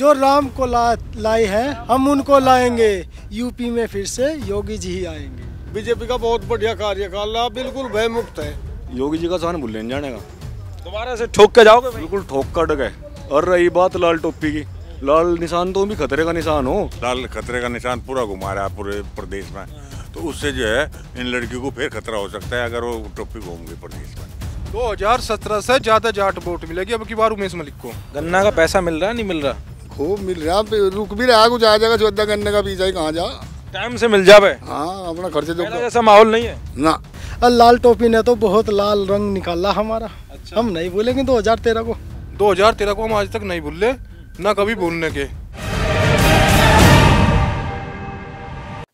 जो राम को ला लाए हैं हम उनको लाएंगे यूपी में फिर से योगी जी ही आएंगे बीजेपी का बहुत बढ़िया कार्यकाल रहा बिल्कुल भयमुक्त है योगी जी का सहन भूल जाने का दोबारा से ठोक के जाओगे बिल्कुल ठोक कर डे और रही बात लाल टोपी की लाल निशान तो भी खतरे का निशान हो लाल खतरे का निशान पूरा घुमा रहा है पूरे प्रदेश में तो उससे जो है इन लड़की को फिर खतरा हो सकता है अगर वो टोपी घूम गई प्रदेश में 2017 से ज़्यादा जाट वोट मिलेगी अब की बार उमेश मलिक को गन्ना का पैसा मिल रहा नहीं मिल रहा खूब मिल रहा रुक भी रहा कुछ आ जाएगा चौदह गन्ने का बीज है कहाँ जा टाइम से मिल जावे हाँ अपना खर्चे दो तो ऐसा माहौल नहीं है ना लाल टोपी ने तो बहुत लाल रंग निकाला हमारा अच्छा। हम नहीं बोलेंगे दो हजार तेरह को दो हजार तेरह को हम आज तक नहीं भूल ना कभी भूलने के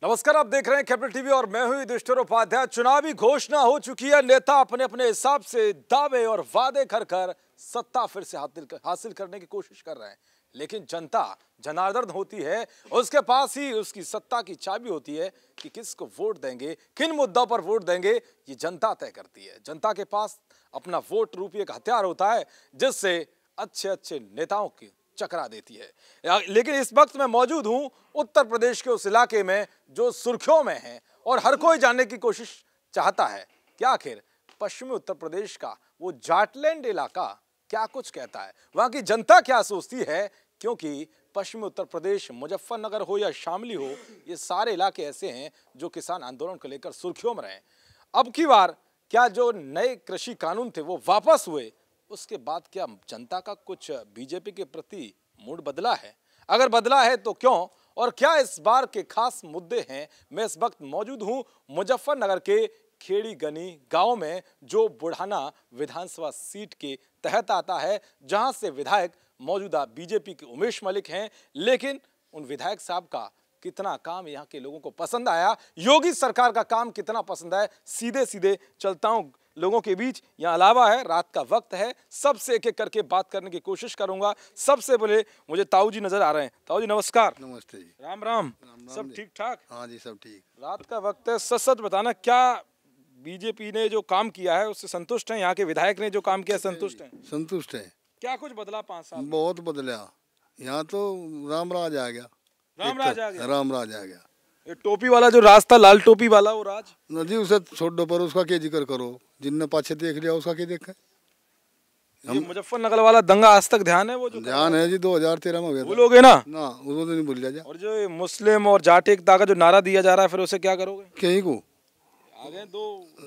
नमस्कार आप देख रहे हैं कैपिटल टीवी और मैं हूं युधिष्ठिर उपाध्याय चुनावी घोषणा हो चुकी है नेता अपने अपने हिसाब से दावे और वादे कर कर सत्ता फिर से हासिल करने की कोशिश कर रहे हैं लेकिन जनता जनार्दन होती है उसके पास ही उसकी सत्ता की चाबी होती है कि किसको वोट देंगे किन मुद्दों पर वोट देंगे ये जनता तय करती है जनता के पास अपना वोट रूपी एक हथियार होता है जिससे अच्छे अच्छे नेताओं की चकरा देती है लेकिन इस वक्त मैं मौजूद हूं उत्तर प्रदेश के उस इलाके में जो सुर्खियों में है और हर कोई जानने की कोशिश चाहता है कि आखिर पश्चिमी उत्तर प्रदेश का वो जाटलैंड इलाका क्या कुछ कहता है वहां की जनता क्या सोचती है क्योंकि पश्चिमी उत्तर प्रदेश मुजफ्फरनगर हो या शामली हो ये सारे इलाके ऐसे हैं जो किसान आंदोलन को लेकर सुर्खियों में रहे अब की बार क्या जो नए कृषि कानून थे वो वापस हुए उसके बाद क्या जनता का कुछ बीजेपी के प्रति मूड बदला है अगर बदला है तो क्यों और क्या इस बार के खास मुद्दे हैं मैं इस वक्त मौजूद हूं मुजफ्फरनगर के खेड़ी गनी गांव में जो बुढ़ाना विधानसभा सीट के तहत आता है जहां से विधायक मौजूदा बीजेपी के उमेश मलिक हैं लेकिन उन विधायक साहब का कितना काम यहाँ के लोगों को पसंद आया योगी सरकार का काम कितना पसंद आया सीधे सीधे चलता हूँ लोगों के बीच यहाँ अलावा है रात का वक्त है सबसे एक एक करके बात करने की कोशिश करूंगा सबसे पहले मुझे ताऊ जी नजर आ रहे हैं ताऊ जी नमस्कार नमस्ते जी राम राम, राम, राम सब ठीक ठाक हाँ जी सब ठीक रात का वक्त है सच सच बताना क्या बीजेपी ने जो काम किया है उससे संतुष्ट है यहाँ के विधायक ने जो काम किया संतुष्ट है संतुष्ट है क्या कुछ बदला पांच साल बहुत बदला यहाँ तो राम राज आ गया राम राज आ गया राम राज आ गया ये टोपी वाला जो राज था लाल टोपी वाला वो राज नदी उसे छोड़ दो पर उसका क्या जिक्र करो जिनने पाछे देख लिया उसका क्या देखे हम मुजफ्फरनगर वाला दंगा आज तक ध्यान है वो जो ध्यान है जी 2013 में हुआ भूल हो गए ना ना उसको तो नहीं भूल जा और जो मुस्लिम और जाट एकता का जो नारा दिया जा रहा है फिर उसे क्या करोगे कहीं को आ गए दो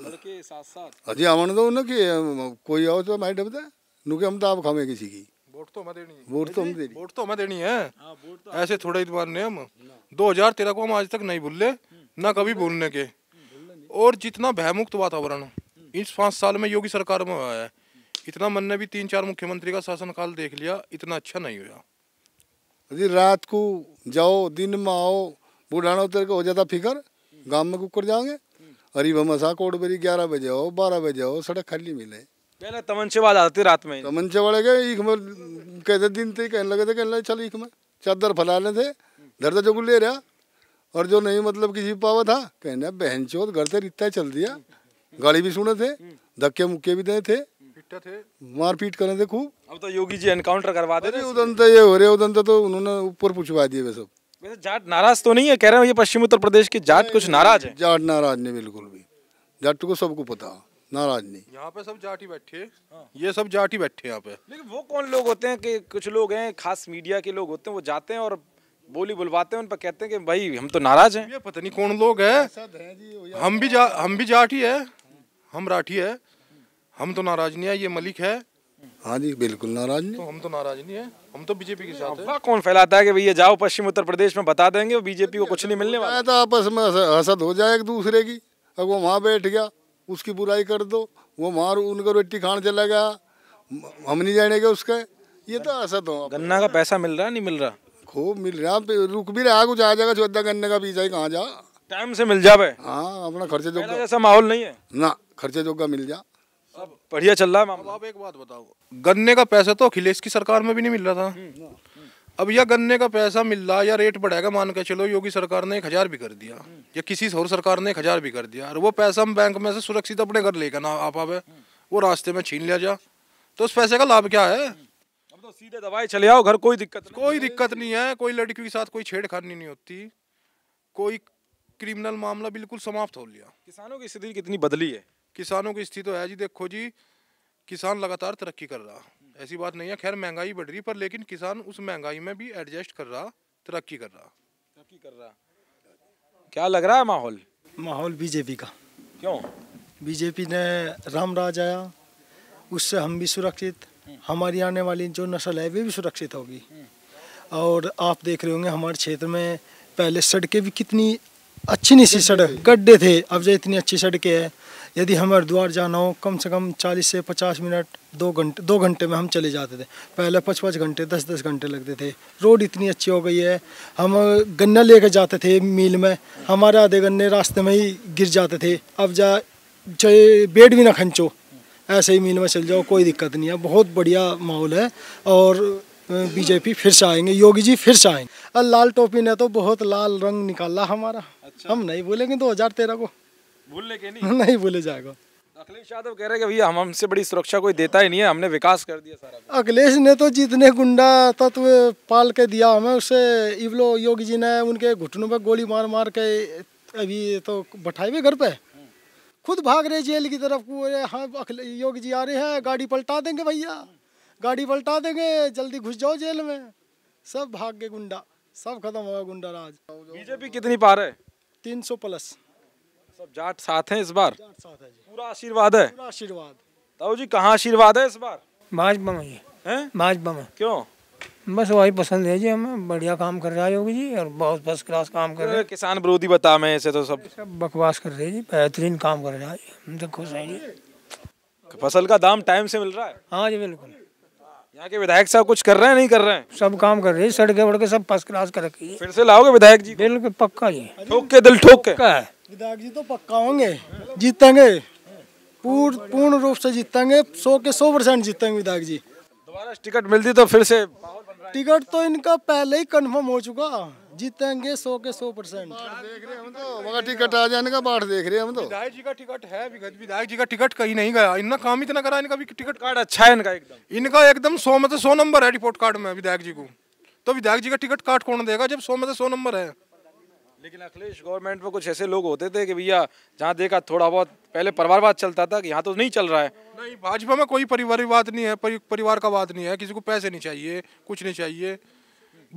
लड़के साथ साथ अजी आवन दो ना कि कोई आओ तो मैं डबता है नुके हम दाब तो खावे किसी की वोट तो, तो हम देनी वोट तो हम देनी हाँ, वोट तो हम देनी है ऐसे थोड़े ही मारने हम दो हजार तेरह को हम आज तक नहीं भूले हम्म। ना कभी भूलने के और जितना भयमुक्त वातावरण हम्म। इस पाँच साल में योगी सरकार में आया है इतना मन ने भी तीन चार मुख्यमंत्री का शासनकाल देख लिया इतना अच्छा नहीं हुआ अभी रात को जाओ दिन में आओ बुढ़ाना उतर के हो जाता फिकर हम्म। गांव में कुकर जाओगे अरे भमसा कोटबरी ग्यारह बजे आओ बारह बजे आओ सड़क खाली मिले पहले तमंचे वाले आते रात में तमंचे वाले गए ईख में कहते दिन थे कहने लगे थे कहने लगे चल ईख में चादर फैलाने थे धरता तो जो ले रहा और जो नहीं मतलब किसी पावा था कहने बहन चोत घर से रिश्ता चल दिया गाड़ी भी सुने थे धक्के मुक्के भी दे थे मारपीट करे थे खूब अब तो योगी जी एनकाउंटर करवा दे उदन तो ये हो रहे उदन तो उन्होंने ऊपर पूछवा दिए वे सब जाट नाराज तो नहीं है कह रहे हैं ये पश्चिम उत्तर प्रदेश के जाट कुछ नाराज है जाट नाराज नहीं बिल्कुल भी जाट को सबको पता नाराज नहीं यहाँ पे सब जाट ही बैठे हाँ। ये सब जाट ही बैठे यहाँ पे लेकिन वो कौन लोग होते हैं कि कुछ लोग हैं खास मीडिया के लोग होते हैं वो जाते हैं और बोली बुलवाते हैं उन पर कहते हैं कि भाई हम तो नाराज हैं ये पता नहीं कौन लोग है, हम भी जा हम भी जाट ही है हम राठी है हम तो नाराज नहीं है ये मलिक है हाँ जी बिल्कुल नाराज नहीं तो हम तो नाराज नहीं है हम तो बीजेपी के साथ हैं कौन फैलाता है कि भैया जाओ पश्चिम उत्तर प्रदेश में बता देंगे बीजेपी को कुछ नहीं मिलने वाला तो आपस में हसद हो जाए एक दूसरे की अब वो वहाँ बैठ गया उसकी बुराई कर दो वो मार उनको रोटी खान चला गया हम नहीं जानेंगे उसके ये तो असद हो तो गन्ना का पैसा मिल रहा नहीं मिल रहा खूब मिल रहा रुक भी रहा कुछ आ जाएगा चौदह गन्ने का बीजा ही कहाँ जा टाइम से मिल जावे हाँ अपना खर्चे जोगा ऐसा माहौल नहीं है ना खर्चे जोगा मिल जा बढ़िया चल रहा है आप एक बात बताओ गन्ने का पैसा तो अखिलेश की सरकार में भी नहीं मिल रहा था हम्म, अब यह गन्ने का पैसा मिल रहा या रेट बढ़ेगा मान के चलो योगी सरकार ने एक हजार भी कर दिया हम्म। या किसी और सरकार ने एक हजार भी कर दिया और वो पैसा हम बैंक में से सुरक्षित अपने घर लेकर ना आप आवे हम्म। वो रास्ते में छीन लिया जा तो उस पैसे का लाभ क्या है हम्म। अब तो सीधे दवाई चले आओ घर कोई दिक्कत नहीं कोई दिक्कत नहीं है कोई लड़की के साथ कोई छेड़खानी नहीं होती कोई क्रिमिनल मामला बिल्कुल समाप्त हो लिया किसानों की स्थिति कितनी बदली है किसानों की स्थिति तो है जी देखो जी किसान लगातार तरक्की कर रहा ऐसी बात नहीं है खैर महंगाई बढ़ रही पर लेकिन किसान उस महंगाई में भी एडजस्ट कर रहा तरक्की कर रहा तरक्की कर रहा क्या लग रहा है माहौल माहौल बीजेपी का क्यों बीजेपी ने राम राज आया उससे हम भी सुरक्षित हम्म। हमारी आने वाली जो नस्ल है वे भी सुरक्षित होगी हम्म। और आप देख रहे होंगे हमारे क्षेत्र में पहले सड़कें भी कितनी अच्छी नहीं सी सड़क गड्ढे थे अब जो इतनी अच्छी सड़कें हैं यदि हमें हरिद्वार जाना हो कम से कम चालीस से पचास मिनट दो घंटे दो घंटे में हम चले जाते थे पहले पाँच पाँच घंटे दस दस घंटे लगते थे रोड इतनी अच्छी हो गई है हम गन्ना लेकर जाते थे मील में हमारे आधे गन्ने रास्ते में ही गिर जाते थे अब जा चाहे बेड भी ना खंचो ऐसे ही मील में चल जाओ कोई दिक्कत नहीं है बहुत बढ़िया माहौल है और बीजेपी फिर से आएंगे योगी जी फिर से आएंगे लाल टोपी ने तो बहुत लाल रंग निकाला हमारा अच्छा। हम नहीं बोलेंगे दो हजार तेरह को भूलने के नहीं नहीं भूले जाएगा अखिलेश यादव कह रहे हैं कि भैया हम हमसे बड़ी सुरक्षा कोई देता ही नहीं है हमने विकास कर दिया सारा अखिलेश ने तो जितने गुंडा तत्व पाल के दिया हमें उससे इवलो योगी जी ने उनके घुटनों पर गोली मार मार के अभी तो बैठाई हुए घर पे खुद भाग रहे जेल की तरफ को हाँ योगी जी आ रहे हैं गाड़ी पलटा देंगे भैया गाड़ी पलटा देंगे जल्दी घुस जाओ जेल में सब भाग गए गुंडा सब खत्म गया गुंडा राज बीजेपी कितनी पार है तीन सौ प्लस सब जाट साथ हैं इस बार जाट साथ है जी पूरा आशीर्वाद है पूरा आशीर्वाद ताऊ जी कहाँ आशीर्वाद है इस बार भाजपा में हैं भाजपा में क्यों बस वही पसंद है जी हमें बढ़िया काम कर रहा है योगी जी और बहुत फर्स्ट क्लास काम कर रहे हैं किसान विरोधी बता मैं ऐसे तो सब सब बकवास कर रहे हैं जी बेहतरीन काम कर रहा है हम तो खुश हैं जी फसल का दाम टाइम से मिल रहा है हाँ जी बिल्कुल यहाँ के विधायक साहब कुछ कर रहे हैं नहीं कर रहे हैं सब काम कर रहे हैं सड़के वड़के सब फर्स्ट क्लास कर रखी है फिर से लाओगे विधायक जी बिल्कुल पक्का जी ठोक के दिल ठोक के है विधायक जी तो पक्का होंगे जीतेंगे पूर्ण पूर्ण रूप से जीतेंगे सौ के सौ परसेंट जीतेंगे विधायक जी दोबारा टिकट मिलती तो फिर से टिकट तो इनका पहले ही कंफर्म हो चुका जीतेंगे सौ के सौ परसेंट देख रहे तो। टिकट आ जाने का बाढ़ देख रहे हम तो विधायक जी का टिकट है विधायक जी का टिकट कहीं नहीं गया इनका काम इतना करा इनका भी टिकट कार्ड अच्छा है इनका एकदम इनका एकदम सौ में तो सौ नंबर है रिपोर्ट कार्ड में विधायक जी को तो विधायक जी का टिकट कार्ड कौन देगा जब सौ में तो सौ नंबर है लेकिन अखिलेश गवर्नमेंट में कुछ ऐसे लोग होते थे कि भैया जहाँ देखा थोड़ा बहुत पहले परिवारवाद चलता था कि यहाँ तो नहीं चल रहा है नहीं भाजपा में कोई परिवारवाद नहीं है परिवार का वाद नहीं है किसी को पैसे नहीं चाहिए कुछ नहीं चाहिए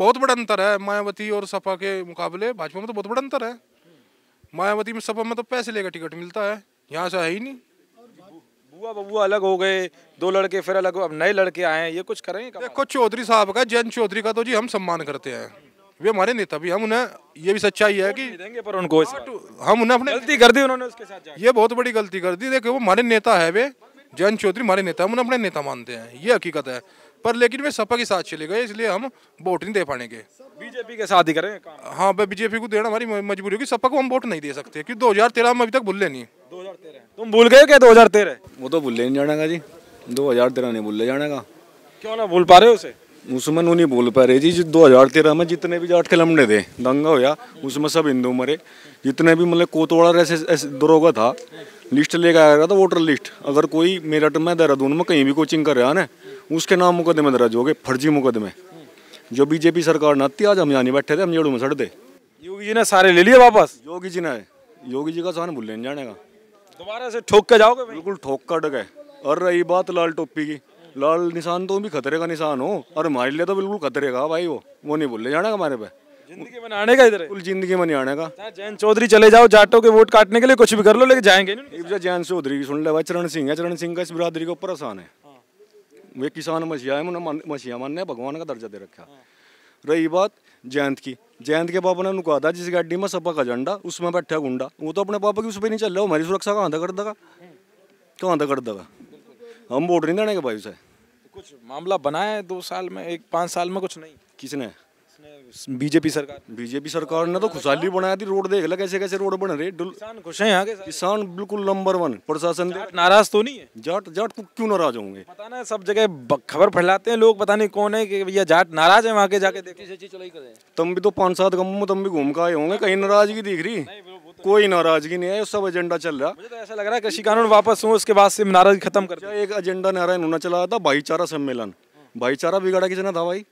बहुत बड़ा अंतर है मायावती और सपा के मुकाबले भाजपा में तो बहुत बड़ा अंतर है मायावती में सपा में तो पैसे लेकर टिकट मिलता है यहाँ से है ही नहीं बुआ बबुआ अलग हो गए दो लड़के फिर अलग अब नए लड़के आए हैं ये कुछ करेंगे देखो चौधरी साहब का जैन चौधरी का तो जी हम सम्मान करते हैं वे हमारे नेता भी हम उन्हें ये भी सच्चाई है कि देंगे पर उनको हाँ, तो हम उन्हें अपने गलती कर दी उन्होंने उसके साथ ये बहुत बड़ी गलती कर दी देखो वो हमारे नेता है वे जयंत चौधरी हमारे नेता हम उन्हें अपने नेता मानते हैं ये हकीकत है पर लेकिन वे सपा के साथ चले गए इसलिए हम वोट नहीं दे पाएंगे बीजेपी के साथ ही करें हाँ भाई बीजेपी को देना हमारी मजबूरी होगी सपा को हम वोट नहीं दे सकते क्योंकि 2013 में अभी तक भूले नहीं 2013 तुम भूल गए क्या 2013 वो तो भूले नहीं जानेगा जी 2013 नहीं भूले जानेगा क्यों ना भूल पा रहे हो उसे मुसलमान नहीं बोल पा रहे जी दो हजार तेरह में जितने भी जाट के लमड़े थे दंगा होया उसमें सब हिंदू मरे जितने भी मतलब कोतवाड़ा ऐसे दरोगा था लिस्ट लेकर आया गया था वोटर लिस्ट अगर कोई मेरठ में देहरादून में कहीं भी कोचिंग कर रहा है ना उसके नाम मुकदमे दर्ज हो गए फर्जी मुकदमे जो बीजेपी सरकार न थी आज हम यहाँ बैठे थे हम जेड़ू में सड़ दे योगी जी ने सारे ले लिए वापस योगी जी ने योगी जी का सहन भूल जाने का दोबारा से ठोक के जाओगे बिल्कुल ठोक कर डगे और रही बात लाल टोपी की लाल निशान तो भी खतरे का निशान हो और हमारे लिए तो बिल्कुल खतरे का भाई वो वो नहीं बोले का हमारे पे जिंदगी में आने का इधर जिंदगी में नहीं आने का जैन चौधरी चले जाओ जाटो के वोट काटने के लिए कुछ भी कर लो लेकिन जाएंगे जैन चौधरी की सुन ले भाई चरण सिंह है चरण सिंह का इस बिरादरी के ऊपर आसान है हाँ। वे किसान मछिया है मछिया मान ने भगवान का दर्जा दे रखा रही बात जयंत की जयंत के पापा ने उन्होंने कहा था जिस गाड़ी में सपा का झंडा उसमें बैठा गुंडा वो तो अपने पापा की उस पर नहीं चल रहा हमारी सुरक्षा कहाँ था कर देगा कहाँ तक कर देगा हम्म। हम वोट नहीं देने के भाई उसे कुछ मामला बनाया है दो साल में एक पाँच साल में कुछ नहीं किसने बीजेपी सरकार बीजेपी सरकार ने तो खुशहाली बनाया थी रोड देख ला कैसे कैसे रोड बन रहे किसान खुश है यहाँ के किसान बिल्कुल नंबर वन प्रशासन नाराज तो नहीं है जाट जाट को क्यों नाराज होंगे पता ना सब जगह खबर फैलाते हैं लोग पता नहीं कौन है कि भैया जाट नाराज है वहाँ के जाके देखे तुम भी तो पाँच सात गम तुम भी घूम के आए होंगे कहीं नाराजगी दिख रही कोई नाराजगी नहीं है ये सब एजेंडा चल रहा मुझे तो ऐसा लग रहा है कृषि कानून वापस हो उसके बाद से नाराजगी खत्म कर एक एजेंडा नारायण होना चला था भाईचारा सम्मेलन भाईचारा बिगाड़ा किसने था भाई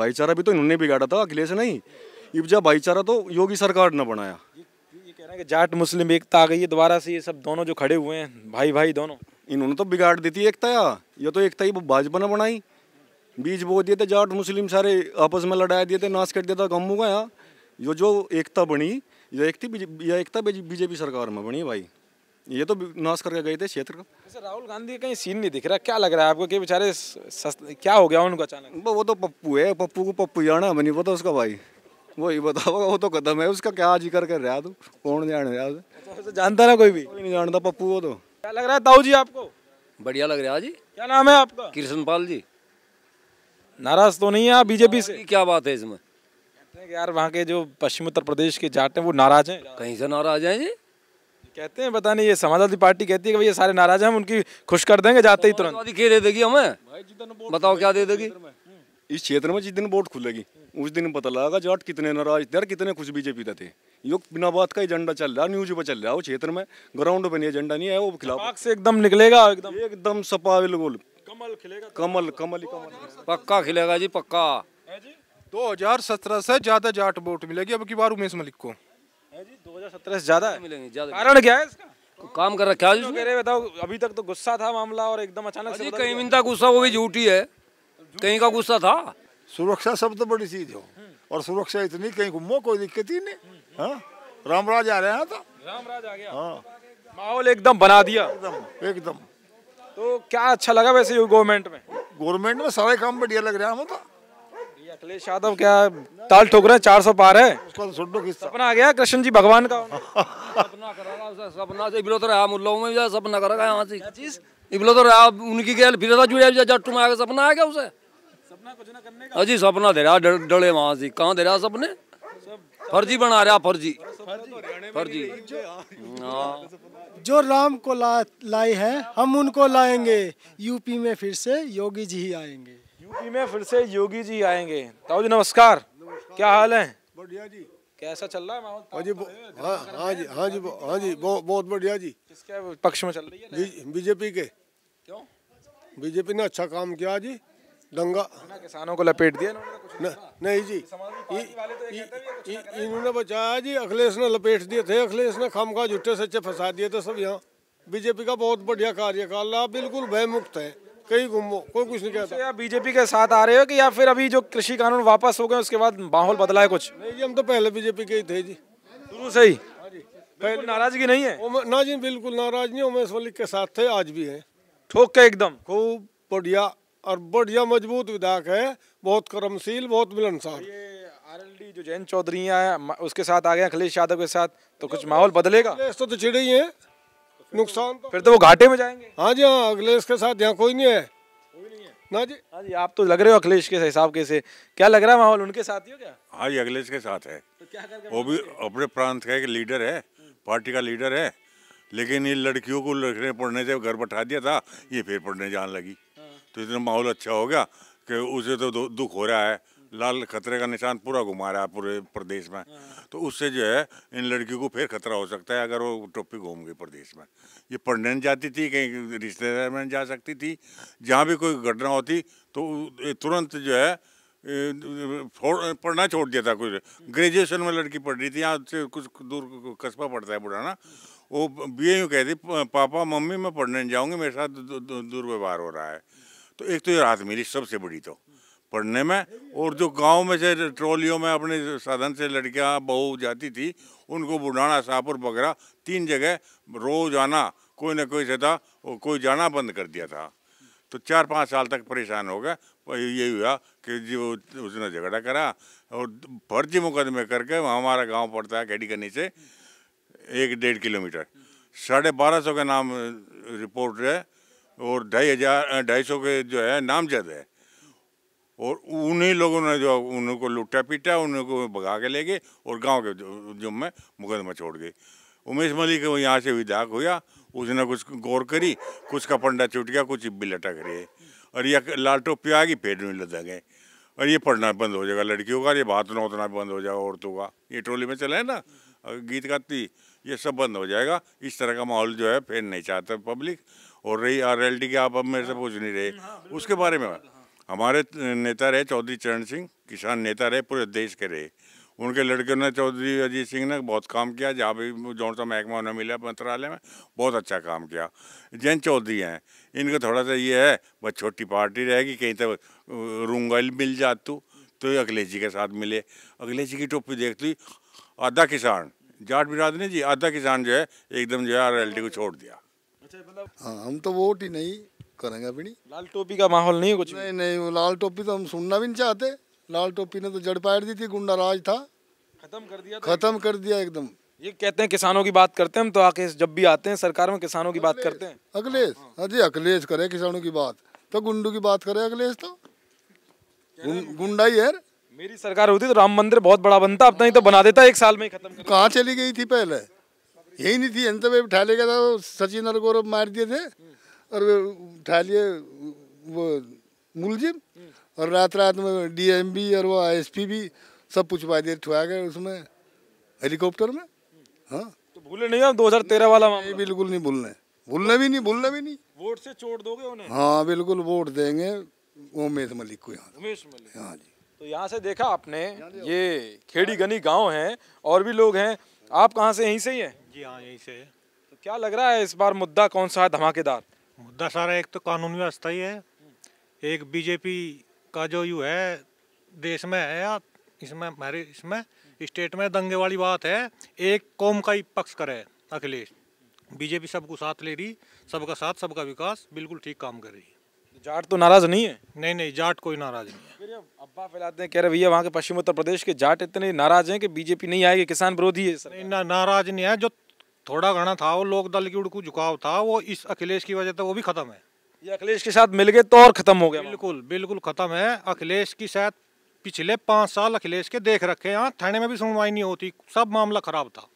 भाईचारा भी तो इन्होंने बिगाड़ा था अखिलेश नहीं इब इब्जा भाईचारा तो योगी सरकार ने बनाया कि जाट मुस्लिम एकता आ गई है दोबारा से ये सब दोनों जो खड़े हुए हैं भाई भाई दोनों इन्होंने तो बिगाड़ दी थी एकता या ये तो एकता ही भाजपा ने बनाई बीज बो दिए थे जाट मुस्लिम सारे आपस में लड़ाई दिए थे नाश कर दिया था गम का यहाँ जो जो एकता बनी एकता बीजेपी सरकार में बनी भाई ये तो नाश करके गए थे क्षेत्र का राहुल गांधी कहीं सीन नहीं दिख रहा क्या लग रहा है आपको कि बेचारे क्या हो गया उनको अचानक वो तो पप्पू है पप्पू को पप्पू जाना बनी पता उसका भाई वही बताओ वो तो कदम है उसका क्या जी कर रहा तू कौन जान रहा अच्छा, जानता ना कोई भी कोई नहीं जानता पप्पू वो तो क्या लग रहा है ताऊ जी आपको बढ़िया लग रहा है जी क्या नाम है आपका कृष्णपाल जी नाराज तो नहीं है बीजेपी से क्या बात है इसमें कहते हैं कि यार वहाँ के जो पश्चिम उत्तर प्रदेश के जाट हैं वो नाराज हैं कहीं से नाराज हैं जी कहते हैं पता नहीं ये समाजवादी पार्टी कहती है कि भैया सारे नाराज हैं हम उनकी खुश कर देंगे जाते ही तुरंत के दे देगी हमें बताओ क्या दे देगी इस क्षेत्र में जिस दिन वोट खुलेगी उस दिन पता लगा जाट कितने नाराज थे कितने खुश बीजेपी थे यो बिना बात का एजेंडा चल रहा न्यूज पर चल रहा है वो क्षेत्र में ग्राउंड पर एजेंडा नहीं है वो खिलाफ से एकदम निकलेगा एकदम एकदम सपा बिल्कुल कमल खिलेगा तो कमल कमल कमल पक्का खिलेगा जी पक्का 2017 से ज्यादा जाट वोट मिलेगी अब की बार उमेश मलिक को जी 2017 से ज्यादा मिलेंगे ज्यादा कारण क्या है इसका काम कर रखा है कह बताओ अभी तक तो गुस्सा था मामला और एकदम अचानक हाँ से कहीं मिनता गुस्सा वो भी झूठी है कहीं का गुस्सा था सुरक्षा सब तो बड़ी चीज हो और सुरक्षा इतनी कहीं घूमो कोई दिक्कत ही नहीं हाँ? रामराज आ रहे हैं तो रामराज आ गया हाँ। माहौल एकदम बना दिया एकदम एकदम तो क्या अच्छा लगा वैसे गवर्नमेंट में गवर्नमेंट में सारे काम बढ़िया लग रहा है हम तो अखिलेश यादव क्या ताल ठोक रहे चार सौ पार है तो सपना आ गया कृष्ण जी भगवान का सपना करेगा सपना से इबलो रहा मुल्लों में जा सपना करेगा यहाँ से इबलो तो रहा उनकी गैल फिर जुड़े जट्टू में आगे सपना आ गया उसे सपना कुछ ना करने का अजी सपना दे रहा डले वहां से कहाँ दे रहा सपने फर्जी बना रहा फर्जी फर्जी हाँ। जो राम को ला लाए हैं हम उनको लाएंगे यूपी में फिर से योगी जी ही आएंगे यूपी में फिर से योगी जी आएंगे ताऊ जी नमस्कार, क्या हाल है बढ़िया जी कैसा चल रहा है हाँ, हाँ, हाँ जी हाँ जी हाँ जी हाँ जी बहुत बढ़िया जी किसके पक्ष में चल रही है बीजेपी के क्यों बीजेपी ने अच्छा काम किया जी दंगा किसानों को लपेट दिया अच्छा। नहीं जी तो अच्छा इन्होंने बचाया जी अखिलेश ने लपेट दिए थे अखिलेश ने खामखा झूठे सच्चे फंसा दिए थे सब यहाँ बीजेपी का बहुत बढ़िया कार्यकाल रहा बिल्कुल भयमुक्त है कहीं घूमो कोई कुछ नहीं कहता या तो बीजेपी के साथ आ रहे हो कि या फिर अभी जो कृषि कानून वापस हो गए उसके बाद माहौल बदला है कुछ नहीं जी हम तो पहले बीजेपी के ही थे जी शुरू से ही पहले हाँ नाराजगी नहीं है ना जी बिल्कुल नाराज नहीं उमेश मलिक के साथ थे आज भी है ठोक के एकदम खूब बढ़िया और बढ़िया मजबूत विधायक है बहुत कर्मशील बहुत मिलनसार आरएलडी जो जैन चौधरी है उसके साथ आ गए अखिलेश यादव के साथ तो कुछ माहौल बदलेगा तो, तो चिड़े ही है नुकसान तो फिर तो वो घाटे में जाएंगे हाँ जी हाँ अखिलेश के साथ यहाँ कोई नहीं है ना जी हाँ जी आप तो लग रहे हो अखिलेश के हिसाब के से क्या लग रहा है माहौल उनके साथ ही हो क्या हाँ जी अखिलेश के साथ है तो क्या कर वो भी अपने प्रांत का एक लीडर है पार्टी का लीडर है लेकिन इन लड़कियों को लड़ने पढ़ने से घर बैठा दिया था ये फिर पढ़ने जाने लगी हाँ। तो इतना माहौल अच्छा हो गया कि उसे तो दुख हो रहा है लाल खतरे का निशान पूरा घुमा रहा है पूरे प्रदेश में हाँ। तो उससे जो है इन लड़कियों को फिर खतरा हो सकता है अगर वो टोपी घूम गई प्रदेश में ये पढ़ने जाती थी कहीं रिश्तेदार में जा सकती थी जहाँ भी कोई घटना होती तो तुरंत जो है पढ़ना छोड़ दिया था कुछ ग्रेजुएशन में लड़की पढ़ रही थी यहाँ से कुछ दूर कस्बा पड़ता है बुढ़ाना वो बी कह कहती पापा मम्मी मैं पढ़ने जाऊँगी मेरे साथ दुर्व्यवहार हो रहा है तो एक तो ये राहत मिली सबसे बड़ी तो पढ़ने में और जो गांव में से ट्रॉलियों में अपने साधन से लड़कियां बहू जाती थी उनको बुढ़ाना शाहपुर बगरा तीन जगह रोजाना कोई ना कोई से था कोई जाना बंद कर दिया था तो चार पाँच साल तक परेशान हो गए ये हुआ कि जी वो उसने झगड़ा करा और फर्जी मुकदमे करके हमारा गांव पड़ता है कैडी कनी से एक डेढ़ किलोमीटर साढ़े बारह सौ का नाम रिपोर्ट है और ढाई हजार ढाई सौ के जो है नामजद है और उन्हीं लोगों ने जो उनको लुटा पीटा उनको भगा के ले गए और गांव के जुम में मुकदमा छोड़ गए उमेश मलिक यहाँ से विधायक हुआ उसने कुछ गौर करी कुछ का पंडा छूट गया कुछ भी लटक रहे और ये टोपी आ गई पेट में लदा गए और ये पढ़ना बंद हो जाएगा लड़कियों का ये भात उतना बंद हो जाएगा औरतों का ये ट्रोली में चले ना गीत गाती ये सब बंद हो जाएगा इस तरह का माहौल जो है फिर नहीं चाहता पब्लिक और रही आर एल की आप अब मेरे से पूछ नहीं रहे हाँ, उसके बारे में हमारे नेता रहे चौधरी चरण सिंह किसान नेता रहे पूरे देश के रहे उनके लड़के ने चौधरी अजीत सिंह ने बहुत काम किया जहाँ भी जो सा महकमा उन्हें मिला मंत्रालय में बहुत अच्छा काम किया जैन चौधरी हैं इनको थोड़ा सा ये है बस छोटी पार्टी रहेगी कहीं तक तो, रूंगल मिल जातू तो अखिलेश जी के साथ मिले अखिलेश जी की टोपी देखती आधा किसान जाट बिरादरी जी आधा किसान जो है एकदम जो है आर को छोड़ दिया अच्छा मतलब हाँ हम तो वोट ही नहीं करेंगे अभी नहीं लाल टोपी का माहौल नहीं है कुछ नहीं नहीं वो लाल टोपी तो हम सुनना भी नहीं चाहते लाल टोपी ने तो जड़ पैर दी थी गुंडा राज था खत्म कर दिया तो खत्म कर दिया एकदम ये कहते हैं किसानों की बात करते हैं हम तो आके जब भी आते हैं सरकार में किसानों की बात करते हैं अखिलेश अजी हाँ। हाँ अखिलेश करे किसानों की बात तो गुंडू की बात करे अखिलेश तो गुंडा ही है मेरी सरकार होती तो राम मंदिर बहुत बड़ा बनता अब नहीं तो बना देता एक साल में ही खत्म कहाँ चली गई थी पहले यही नहीं थी अंत में बैठा ले गया था सचिन और गौरव मार दिए थे हम्म। और वे उठा लिए वो मुलजिम और रात रात में डीएमबी और वो आईएसपी भी सब पूछवा दिए ठुआ गए उसमें हेलीकॉप्टर में हाँ तो भूले नहीं हम 2013 वाला मामला बिल्कुल नहीं भूलने भूलने भी नहीं भूलने भी नहीं वोट से चोट दोगे उन्हें हाँ बिल्कुल वोट देंगे उमेश मलिक को यहाँ उमेश मलिक हाँ जी तो यहाँ से देखा आपने ये खेड़ी गनी गाँव है और भी लोग हैं आप कहाँ से यहीं से ही है जी हाँ यहीं से तो क्या लग रहा है इस बार मुद्दा कौन सा है धमाकेदार मुद्दा सारा एक तो कानून व्यवस्था ही है एक बीजेपी का जो यू है देश में है या इसमें हमारे इसमें स्टेट में दंगे वाली बात है एक कौम का ही पक्ष करे अखिलेश बीजेपी सबको साथ ले रही सबका साथ सबका विकास बिल्कुल ठीक काम कर रही जाट तो नाराज नहीं है नहीं नहीं जाट कोई नाराज नहीं है अब्बा फैलाते हैं कह रहे भैया वहाँ के पश्चिम उत्तर प्रदेश के जाट इतने नाराज हैं कि बीजेपी नहीं आएगी किसान विरोधी है सर ना नाराज नहीं है जो थोड़ा घना था वो लोकदल की उड़कू झुकाव था वो इस अखिलेश की वजह से वो भी खत्म है ये अखिलेश के साथ मिल गए तो और खत्म हो गया बिल्कुल बिल्कुल खत्म है अखिलेश की शायद पिछले पांच साल अखिलेश के देख रखे यहाँ थाने में भी सुनवाई नहीं होती सब मामला खराब था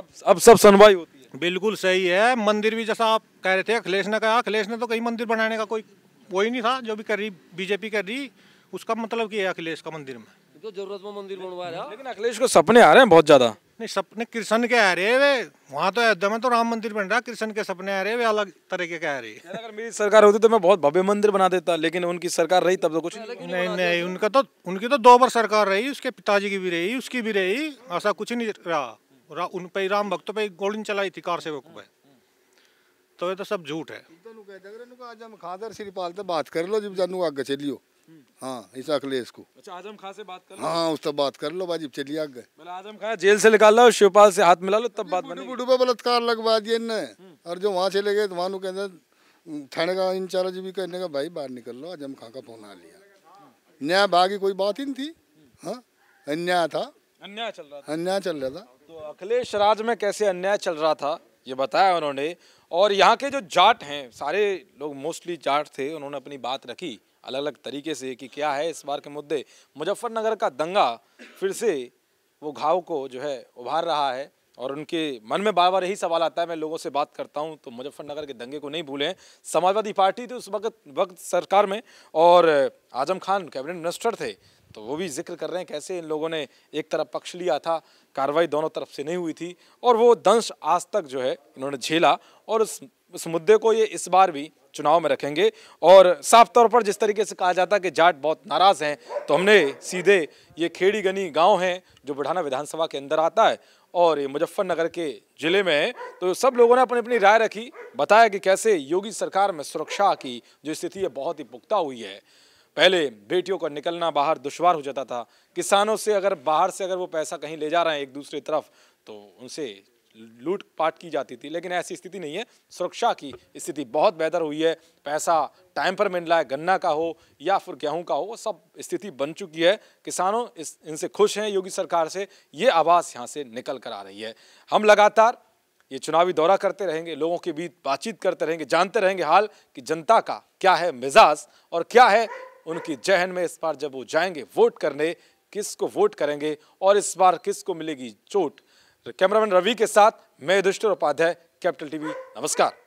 अब अब सब सुनवाई होती है बिल्कुल सही है मंदिर भी जैसा आप कह रहे थे अखिलेश ने कहा अखिलेश ने तो कहीं मंदिर बनाने का कोई वही नहीं था जो भी कर रही बीजेपी कर रही उसका मतलब की है अखिलेश का मंदिर में तो जरूरत में मंदिर बनवा रहा लेकिन अखिलेश को सपने आ रहे हैं बहुत ज्यादा नहीं सपने कृष्ण के आ रहे वे वहाँ तो अयोध्या में तो राम मंदिर बन रहा कृष्ण के सपने आ रहे वे अलग तरह के कह रही है अगर मेरी सरकार होती तो मैं बहुत भव्य मंदिर बना देता लेकिन उनकी सरकार रही तब तो कुछ नहीं नहीं, नहीं उनका तो उनकी तो दो बार सरकार रही उसके पिताजी की भी रही उसकी भी रही ऐसा कुछ नहीं रहा उन पर राम भक्तों पर गोलिन चलाई थी कार सेवक पे तो ये तो सब झूठ है बात कर लो जब जानू आगे चलियो हाँ ऐसा अकले इसको अच्छा आजम खान से बात कर लो हाँ उससे बात कर लो भाजी चलिए आग गए आजम खान जेल से निकाल लो शिवपाल से हाथ मिला लो तब बात बनी बुढ़ू पे बलात्कार लगवा दिए इन हम्म। और जो वहाँ चले गए तो वहाँ कहते अंदर थाने का इंचार्ज भी कहने का भाई बाहर निकल लो आजम खान का फोन आ लिया न्याय भागी कोई बात ही नहीं थी हाँ? अन्याय था अन्याय चल रहा था अन्याय चल रहा था तो अखिलेश राज में कैसे अन्याय चल रहा था ये बताया उन्होंने और यहाँ के जो जाट हैं सारे लोग मोस्टली जाट थे उन्होंने अपनी बात रखी अलग अलग तरीके से कि क्या है इस बार के मुद्दे मुजफ्फरनगर का दंगा फिर से वो घाव को जो है उभार रहा है और उनके मन में बार बार यही सवाल आता है मैं लोगों से बात करता हूं तो मुजफ्फरनगर के दंगे को नहीं भूलें समाजवादी पार्टी थी तो उस वक्त वक्त सरकार में और आजम खान कैबिनेट मिनिस्टर थे तो वो भी जिक्र कर रहे हैं कैसे इन लोगों ने एक तरफ पक्ष लिया था कार्रवाई दोनों तरफ से नहीं हुई थी और वो दंश आज तक जो है इन्होंने झेला और उस उस मुद्दे को ये इस बार भी चुनाव में रखेंगे और साफ तौर पर जिस तरीके से कहा जाता है कि जाट बहुत नाराज़ हैं तो हमने सीधे ये खेड़ी गनी गाँव हैं जो बुढ़ाना विधानसभा के अंदर आता है और ये मुजफ्फरनगर के ज़िले में है तो सब लोगों ने अपनी अपनी राय रखी बताया कि कैसे योगी सरकार में सुरक्षा की जो स्थिति है बहुत ही पुख्ता हुई है पहले बेटियों का निकलना बाहर दुशवार हो जाता था किसानों से अगर बाहर से अगर वो पैसा कहीं ले जा रहे हैं एक दूसरी तरफ तो उनसे लूटपाट की जाती थी लेकिन ऐसी स्थिति नहीं है सुरक्षा की स्थिति बहुत बेहतर हुई है पैसा टाइम पर मिल रहा है गन्ना का हो या फिर गेहूं का हो वो सब स्थिति बन चुकी है किसानों इस इनसे खुश हैं योगी सरकार से ये आवाज़ यहाँ से निकल कर आ रही है हम लगातार ये चुनावी दौरा करते रहेंगे लोगों के बीच बातचीत करते रहेंगे जानते रहेंगे हाल कि जनता का क्या है मिजाज और क्या है उनकी जहन में इस बार जब वो जाएंगे वोट करने किस को वोट करेंगे और इस बार किसको मिलेगी चोट कैमरामैन रवि के साथ मैं युधिष्ठिर उपाध्याय कैपिटल टीवी नमस्कार